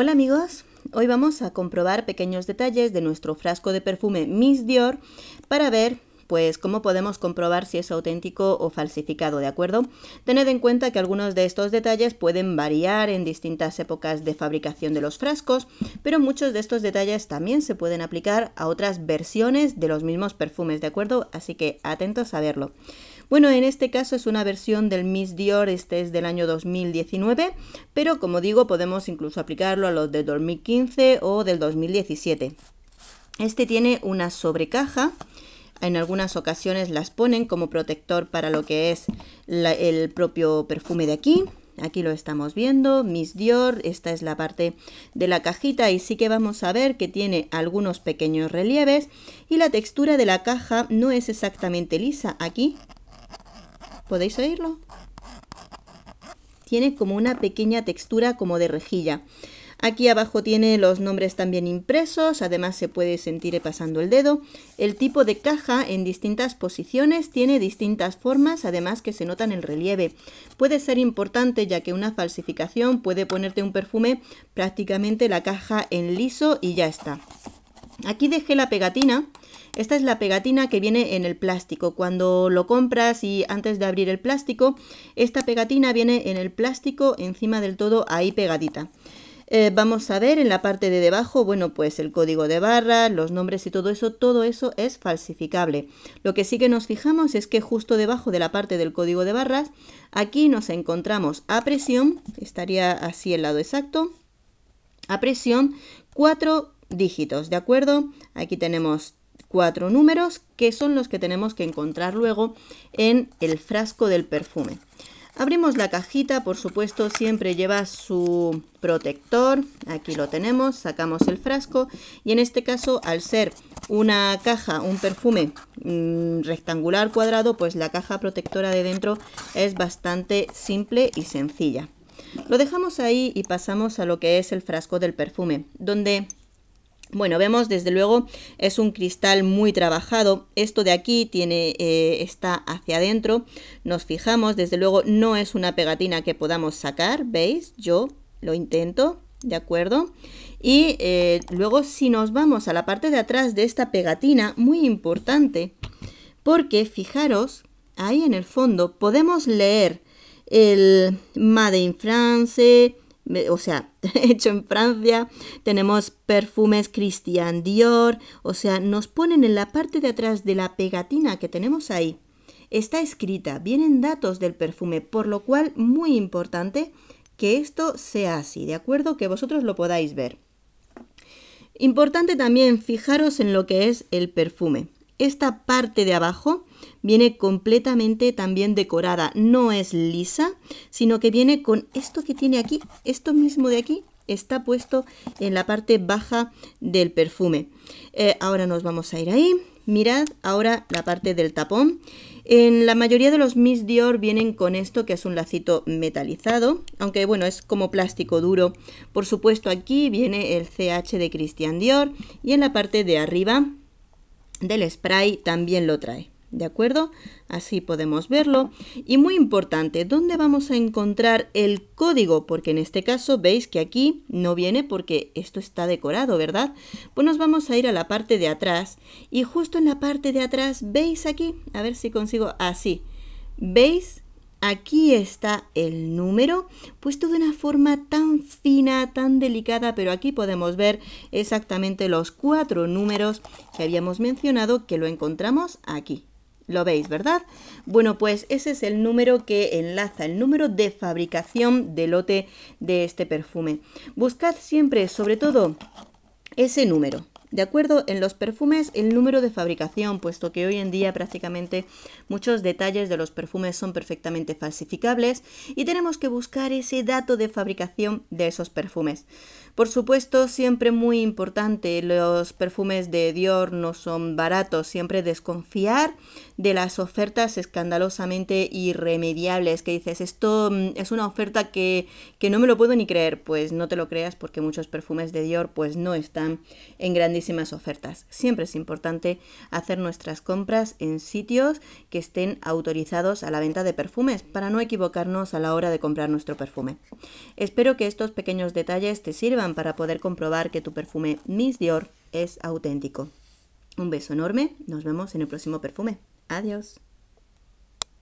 Hola amigos, hoy vamos a comprobar pequeños detalles de nuestro frasco de perfume Miss Dior para ver pues cómo podemos comprobar si es auténtico o falsificado, ¿de acuerdo? Tened en cuenta que algunos de estos detalles pueden variar en distintas épocas de fabricación de los frascos, pero muchos de estos detalles también se pueden aplicar a otras versiones de los mismos perfumes, ¿de acuerdo? Así que atentos a verlo. Bueno, en este caso es una versión del Miss Dior, este es del año 2019, pero como digo, podemos incluso aplicarlo a los del 2015 o del 2017. Este tiene una sobrecaja en algunas ocasiones las ponen como protector para lo que es el propio perfume de aquí. Aquí lo estamos viendo, Miss Dior, esta es la parte de la cajita y sí que vamos a ver que tiene algunos pequeños relieves y la textura de la caja no es exactamente lisa. Aquí, ¿podéis oírlo? Tiene como una pequeña textura como de rejilla. Aquí abajo tiene los nombres también impresos, además se puede sentir pasando el dedo. El tipo de caja en distintas posiciones tiene distintas formas, además que se notan en el relieve. Puede ser importante ya que una falsificación puede ponerte un perfume prácticamente la caja en liso y ya está. Aquí dejé la pegatina. Esta es la pegatina que viene en el plástico. Cuando lo compras y antes de abrir el plástico, esta pegatina viene en el plástico encima del todo ahí pegadita. Eh, vamos a ver en la parte de debajo, bueno, pues el código de barras los nombres y todo eso, todo eso es falsificable. Lo que sí que nos fijamos es que justo debajo de la parte del código de barras, aquí nos encontramos a presión, estaría así el lado exacto, a presión, cuatro dígitos, ¿de acuerdo? Aquí tenemos cuatro números que son los que tenemos que encontrar luego en el frasco del perfume. Abrimos la cajita, por supuesto, siempre lleva su protector. Aquí lo tenemos, sacamos el frasco y en este caso, al ser una caja, un perfume mm, rectangular cuadrado, pues la caja protectora de dentro es bastante simple y sencilla. Lo dejamos ahí y pasamos a lo que es el frasco del perfume, donde bueno, vemos desde luego es un cristal muy trabajado. Esto de aquí tiene eh, está hacia adentro. Nos fijamos, desde luego no es una pegatina que podamos sacar, ¿veis? Yo lo intento, ¿de acuerdo? Y eh, luego si nos vamos a la parte de atrás de esta pegatina, muy importante, porque fijaros, ahí en el fondo podemos leer el Made in France, o sea, hecho en Francia, tenemos perfumes Christian Dior, o sea, nos ponen en la parte de atrás de la pegatina que tenemos ahí. Está escrita, vienen datos del perfume, por lo cual muy importante que esto sea así, ¿de acuerdo? Que vosotros lo podáis ver. Importante también fijaros en lo que es el perfume. Esta parte de abajo viene completamente también decorada, no es lisa, sino que viene con esto que tiene aquí, esto mismo de aquí, está puesto en la parte baja del perfume. Eh, ahora nos vamos a ir ahí. Mirad ahora la parte del tapón. En la mayoría de los Miss Dior vienen con esto, que es un lacito metalizado, aunque bueno, es como plástico duro. Por supuesto, aquí viene el CH de Christian Dior y en la parte de arriba del spray también lo trae. ¿De acuerdo? Así podemos verlo. Y muy importante, ¿dónde vamos a encontrar el código? Porque en este caso veis que aquí no viene porque esto está decorado, ¿verdad? Pues nos vamos a ir a la parte de atrás. Y justo en la parte de atrás, ¿veis aquí? A ver si consigo... Así. ¿Veis? Aquí está el número, puesto de una forma tan fina, tan delicada, pero aquí podemos ver exactamente los cuatro números que habíamos mencionado, que lo encontramos aquí. ¿Lo veis, verdad? Bueno, pues ese es el número que enlaza, el número de fabricación del lote de este perfume. Buscad siempre, sobre todo, ese número, de acuerdo, en los perfumes el número de fabricación, puesto que hoy en día prácticamente muchos detalles de los perfumes son perfectamente falsificables y tenemos que buscar ese dato de fabricación de esos perfumes. Por supuesto, siempre muy importante, los perfumes de Dior no son baratos, siempre desconfiar de las ofertas escandalosamente irremediables que dices, esto mm, es una oferta que, no me lo puedo ni creer, pues no te lo creas porque muchos perfumes de Dior pues no están en ofertas. Siempre es importante hacer nuestras compras en sitios que estén autorizados a la venta de perfumes para no equivocarnos a la hora de comprar nuestro perfume. Espero que estos pequeños detalles te sirvan para poder comprobar que tu perfume Miss Dior es auténtico. Un beso enorme, nos vemos en el próximo perfume. Adiós.